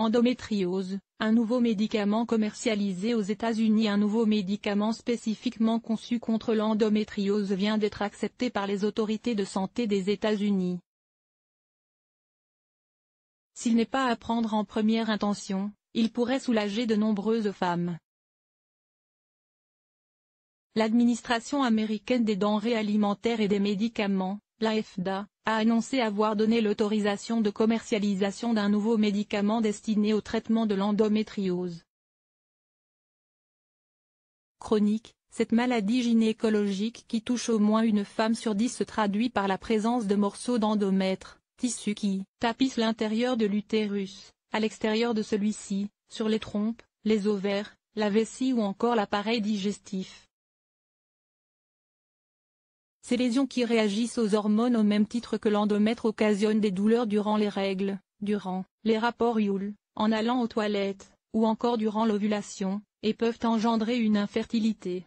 Endométriose, un nouveau médicament commercialisé aux États-Unis Un nouveau médicament spécifiquement conçu contre l'endométriose vient d'être accepté par les autorités de santé des États-Unis. S'il n'est pas à prendre en première intention, il pourrait soulager de nombreuses femmes. L'administration américaine des denrées alimentaires et des médicaments, (FDA) a annoncé avoir donné l'autorisation de commercialisation d'un nouveau médicament destiné au traitement de l'endométriose. Chronique, cette maladie gynécologique qui touche au moins une femme sur dix se traduit par la présence de morceaux d'endomètre, tissu qui tapissent l'intérieur de l'utérus, à l'extérieur de celui-ci, sur les trompes, les ovaires, la vessie ou encore l'appareil digestif. Ces lésions qui réagissent aux hormones au même titre que l'endomètre occasionnent des douleurs durant les règles, durant les rapports Yule, en allant aux toilettes, ou encore durant l'ovulation, et peuvent engendrer une infertilité.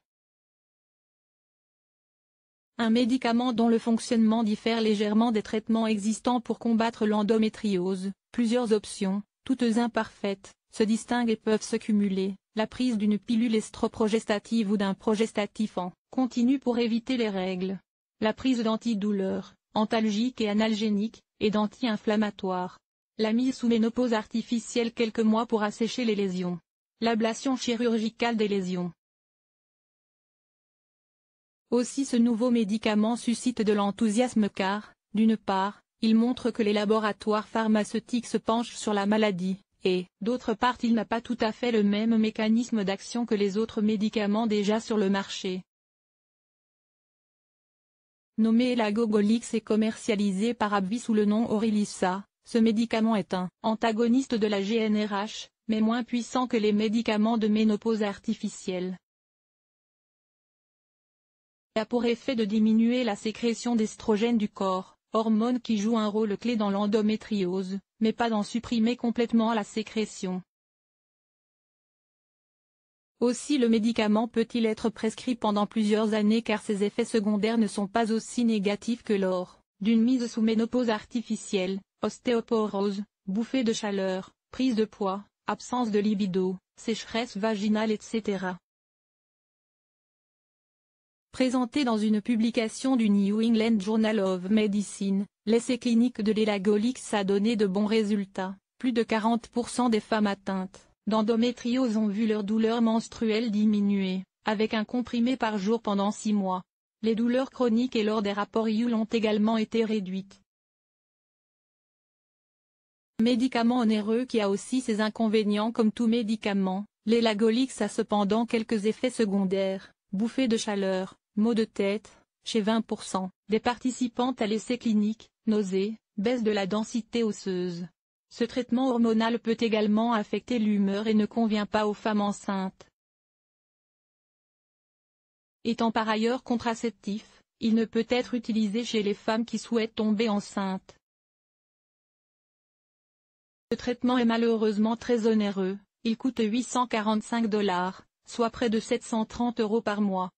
Un médicament dont le fonctionnement diffère légèrement des traitements existants pour combattre l'endométriose, plusieurs options, toutes imparfaites, se distinguent et peuvent se cumuler, la prise d'une pilule estroprogestative ou d'un progestatif en continu pour éviter les règles la prise d'antidouleurs, antalgiques et analgéniques, et d'anti-inflammatoires. La mise sous ménopause artificielle quelques mois pour assécher les lésions. L'ablation chirurgicale des lésions. Aussi ce nouveau médicament suscite de l'enthousiasme car, d'une part, il montre que les laboratoires pharmaceutiques se penchent sur la maladie, et, d'autre part il n'a pas tout à fait le même mécanisme d'action que les autres médicaments déjà sur le marché. Nommé Lagogolix et commercialisé par AbbVie sous le nom Orilissa, ce médicament est un antagoniste de la GNRH, mais moins puissant que les médicaments de ménopause artificielle. Il a pour effet de diminuer la sécrétion d'estrogène du corps, hormone qui joue un rôle clé dans l'endométriose, mais pas d'en supprimer complètement la sécrétion. Aussi le médicament peut-il être prescrit pendant plusieurs années car ses effets secondaires ne sont pas aussi négatifs que lors d'une mise sous ménopause artificielle, ostéoporose, bouffée de chaleur, prise de poids, absence de libido, sécheresse vaginale etc. Présenté dans une publication du New England Journal of Medicine, l'essai clinique de l'élagolix a donné de bons résultats, plus de 40% des femmes atteintes d'endométriose ont vu leur douleur menstruelle diminuer, avec un comprimé par jour pendant 6 mois. Les douleurs chroniques et lors des rapports IUL ont également été réduites. Médicament onéreux qui a aussi ses inconvénients comme tout médicament, l'élagolix a cependant quelques effets secondaires, bouffée de chaleur, maux de tête, chez 20% des participantes à l'essai clinique, nausées, baisse de la densité osseuse, ce traitement hormonal peut également affecter l'humeur et ne convient pas aux femmes enceintes. Étant par ailleurs contraceptif, il ne peut être utilisé chez les femmes qui souhaitent tomber enceintes. Ce traitement est malheureusement très onéreux, il coûte 845 dollars, soit près de 730 euros par mois.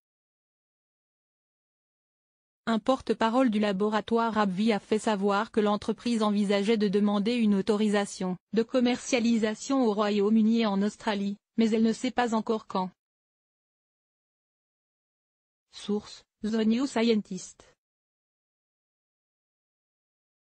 Un porte-parole du laboratoire AbbVie a fait savoir que l'entreprise envisageait de demander une autorisation de commercialisation au Royaume-Uni et en Australie, mais elle ne sait pas encore quand. Source, The New Scientist